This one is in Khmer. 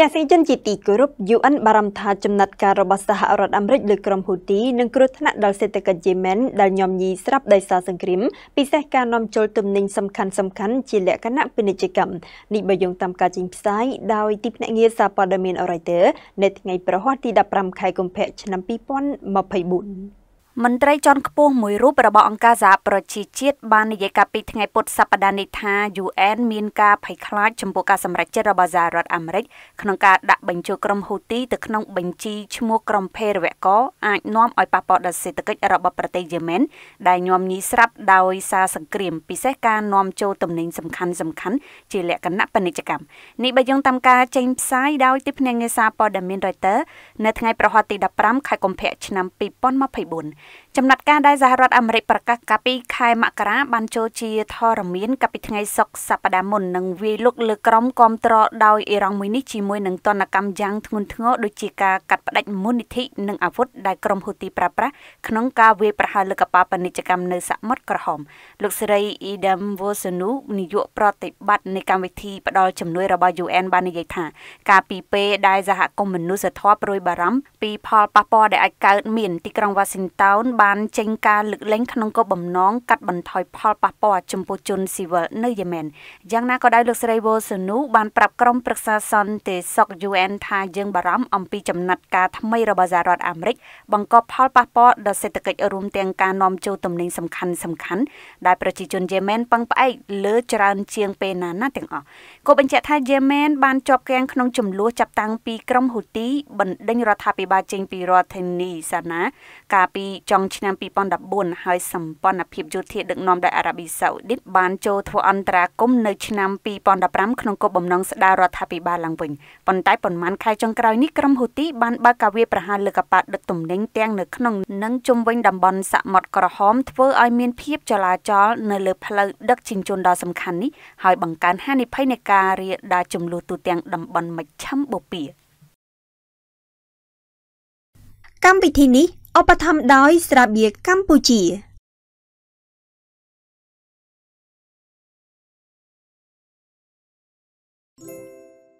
ទេសជនជាទីគោរព UN បារម្ភថាចំណាត់ការរបស់សហរដ្ឋអាមេរិកលើក្រុមហ៊ូទីនឹងគ្រោះថ្នាក់ដល់សេដ្ឋកិច្ចយេម៉ែនដែលញោមញីស្រាប់ដោយសារសង្គ្រាមពិសេសការនាំចូលទំនិញសំខាន់សំខាន់ជាលក្ខណៈពាណិជ្ជកម្មនេះបើយោងតាមការចេញផ្សាយដោយទីភ្នាក់ងារសារព័ត៌មាន Reuters នៅថ្ងៃប្រហ័សទី15ខែកុម្ភៈឆ្នាំ2024មន្ត្រីជាន់ខ្ពស់មួយរូបរបស់អង្គការសហប្រជាជាតិបាននិយាយកាលពីថ្ងៃពុធសប្តាហ៍នេះថា UN មានការភ័យខ្លាចចំពោះការសម្រេចចិត្តរបស់សហរដ្ឋអាមេរិកក្នុងការដាក់បញ្ចូលក្រុមហ៊ូទីទៅក្នុងបញ្ជីឈ្មោះក្រុមភេរវកអាចនាំឲ្យប៉ះពាល់ដល់សេដ្ឋកិច្ចរបស់ប្រទេសយេម៉ែនដែលញោមញីស្រាប់ដោយសារសង្គ្រាមពិសេសការនាំចូលទំនិញសំខាន់សំខាន់ជាលក្ខណៈពាណិជ្ជកម្មនេះបើយោងតាមការចេញផ្សាយដោយទីភ្នាក់ងារសារព័ត៌មាន Reuters នៅថ្ងៃប្រហ័សទី15ខែកុម្ភៈឆ្នាំ2024ចំណាត់ការដែលសហរដ្ឋអាមេរិកប្រកាសកាលពីខែមករាបានចូលជាធរមានកាលពីថ្ងៃសុក្រសប្តាហ៍មុននឹងវាយលុកលើក្រុមគាំទ្រដោយអ៊ីរ៉ង់មួយនេះជាមួយនឹងទណ្ឌកម្មយ៉ាងធ្ងន់ធ្ងរដូចជាការកាត់ផ្តាច់មុននិធិនិងអាវុធដែលក្រុមហ៊ូទីប្រើប្រាស់ក្នុងការវាយប្រហារលើកប៉ាល់ពាណិជ្ជកម្មនៅសមុទ្រក្រហមលោកស្រីអ៊ីដាមវូសានូនាយកប្រតិបត្តិនៃកម្មវិធីផ្តល់ជំនួយរបស់ UN បាននិយាយថាការពីពេលដែលសហគមន៍មនុស្សធម៌ប្រួយបារម្ភពីផលប៉ះពាល់ដែលអាចកើតមានទីក្រុង Washington ដោនបានចេញការលើកលែងក្នុងគោលបំណងកាត់បន្ថយផលប៉ះពាល់ចំពោះជនស៊ីវិលនៅយេម៉ែនយ៉ាងណាក៏ដោយលោកស្រីវ៉ូស៊ូនូបានប្រាប់ក្រុមប្រឹក្សាសន្តិសុខ UN ថាយើងបារម្ភអំពីចំណាត់ការថ្មីរបស់សហរដ្ឋអាមេរិក បង្កប់ផលប៉ះពាល់ដល់សេដ្ឋកិច្ចរួមទាំងការនាំចូលទំនិញសំខាន់សំខាន់ដែលប្រជាជនយេម៉ែនពឹងផ្អែកលើច្រើនជាងពេលណាណា ទាំងអស់ក៏បញ្ជាក់ថាយេម៉ែនបានជាប់គាំងក្នុងចំនួនចាប់តាំងពីក្រុមហ៊ូទីបណ្ដេញរដ្ឋាភិបាលចេញពីរដ្ឋធានីសាណាកាលពីចុងឆ្នាំ2014ហើយសម្ព័ន្ធភាពយោធាដឹកនាំដោយអារ៉ាប៊ីសាអូឌីតបានចូលធ្វើអន្តរាគមន៍នៅឆ្នាំ2015ក្នុងគោលបំណងស្ដាររដ្ឋាភិបាលឡើងវិញប៉ុន្តែប៉ុន្មានខែចុងក្រោយនេះក្រុមហ៊ូទីបានបើកការវាយប្រហារលើកប៉ាល់ដឹកទំនិញទាំងនៅក្នុងនិងជុំវិញតំបន់សមុទ្រក្រហមធ្វើឲ្យមានភាពចលាចលនៅលើផ្លូវដឹកជញ្ជូនដ៏សំខាន់នេះហើយបង្កើនហានិភ័យនៃការរាលដាលចំនួនទូទាំងតំបន់មជ្ឈិមបូព៌ាកម្មវិធីនេះឧបត្ថម្ភដោយ ស្រាបៀរកម្ពុជា